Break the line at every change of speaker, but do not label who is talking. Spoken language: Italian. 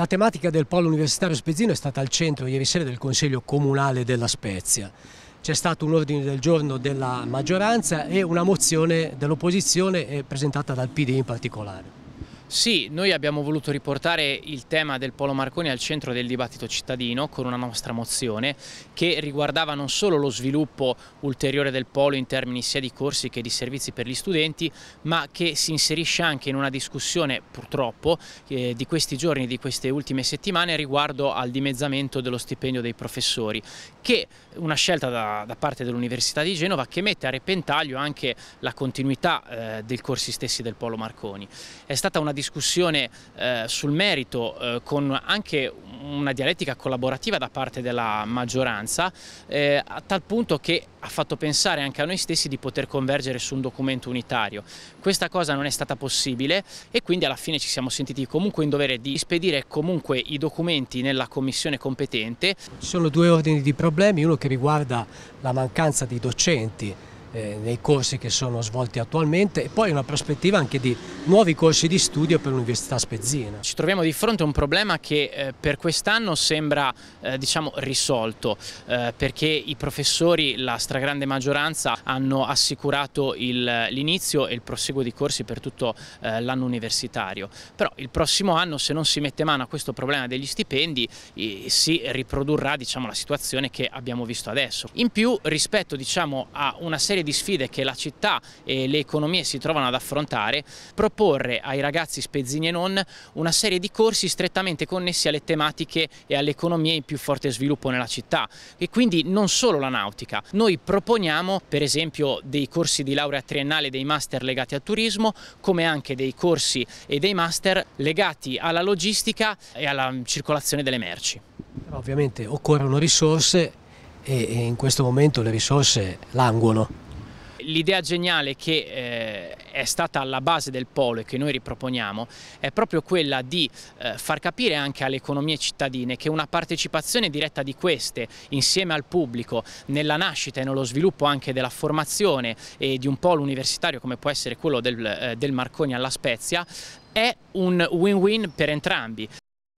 La tematica del polo universitario spezzino è stata al centro ieri sera del Consiglio Comunale della Spezia. C'è stato un ordine del giorno della maggioranza e una mozione dell'opposizione eh, presentata dal PD in particolare.
Sì, noi abbiamo voluto riportare il tema del Polo Marconi al centro del dibattito cittadino con una nostra mozione che riguardava non solo lo sviluppo ulteriore del Polo in termini sia di corsi che di servizi per gli studenti, ma che si inserisce anche in una discussione purtroppo eh, di questi giorni, di queste ultime settimane riguardo al dimezzamento dello stipendio dei professori, che una scelta da, da parte dell'Università di Genova che mette a repentaglio anche la continuità eh, dei corsi stessi del Polo Marconi. È stata una discussione eh, sul merito eh, con anche una dialettica collaborativa da parte della maggioranza eh, a tal punto che ha fatto pensare anche a noi stessi di poter convergere su un documento unitario. Questa cosa non è stata possibile e quindi alla fine ci siamo sentiti comunque in dovere di spedire comunque i documenti nella commissione competente.
Ci sono due ordini di problemi, uno che riguarda la mancanza di docenti eh, nei corsi che sono svolti attualmente e poi una prospettiva anche di nuovi corsi di studio per l'Università Spezzina. Ci
troviamo di fronte a un problema che eh, per quest'anno sembra eh, diciamo risolto perché i professori, la stragrande maggioranza, hanno assicurato l'inizio e il proseguo di corsi per tutto l'anno universitario. Però il prossimo anno se non si mette mano a questo problema degli stipendi si riprodurrà diciamo, la situazione che abbiamo visto adesso. In più rispetto diciamo, a una serie serie di sfide che la città e le economie si trovano ad affrontare, proporre ai ragazzi spezzini e non una serie di corsi strettamente connessi alle tematiche e alle economie in più forte sviluppo nella città e quindi non solo la nautica. Noi proponiamo per esempio dei corsi di laurea triennale dei master legati al turismo come anche dei corsi e dei master legati alla logistica e alla circolazione delle merci.
Però ovviamente occorrono risorse e in questo momento le risorse languono.
L'idea geniale che eh, è stata alla base del polo e che noi riproponiamo è proprio quella di eh, far capire anche alle economie cittadine che una partecipazione diretta di queste insieme al pubblico nella nascita e nello sviluppo anche della formazione e di un polo universitario come può essere quello del, eh, del Marconi alla Spezia è un win-win per entrambi,